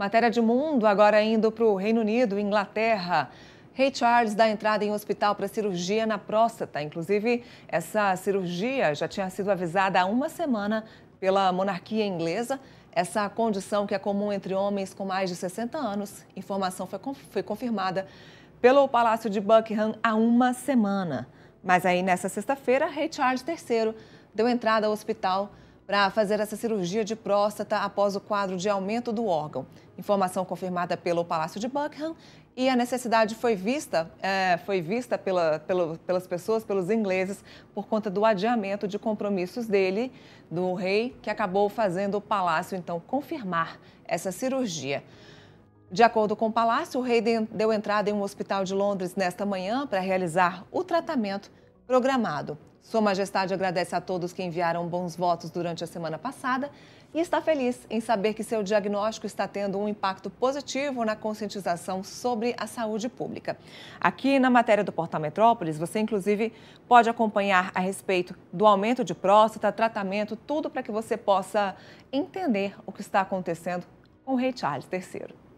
Matéria de mundo, agora indo para o Reino Unido, Inglaterra. Rei Charles dá entrada em hospital para cirurgia na próstata. Inclusive, essa cirurgia já tinha sido avisada há uma semana pela monarquia inglesa. Essa condição que é comum entre homens com mais de 60 anos. Informação foi, foi confirmada pelo Palácio de Buckingham há uma semana. Mas aí, nessa sexta-feira, Rei Charles III deu entrada ao hospital para fazer essa cirurgia de próstata após o quadro de aumento do órgão. Informação confirmada pelo Palácio de Buckingham e a necessidade foi vista, é, foi vista pela, pelo, pelas pessoas, pelos ingleses, por conta do adiamento de compromissos dele, do rei, que acabou fazendo o palácio então confirmar essa cirurgia. De acordo com o palácio, o rei deu entrada em um hospital de Londres nesta manhã para realizar o tratamento programado. Sua Majestade agradece a todos que enviaram bons votos durante a semana passada e está feliz em saber que seu diagnóstico está tendo um impacto positivo na conscientização sobre a saúde pública. Aqui na matéria do Portal Metrópolis, você inclusive pode acompanhar a respeito do aumento de próstata, tratamento, tudo para que você possa entender o que está acontecendo com o rei Charles III.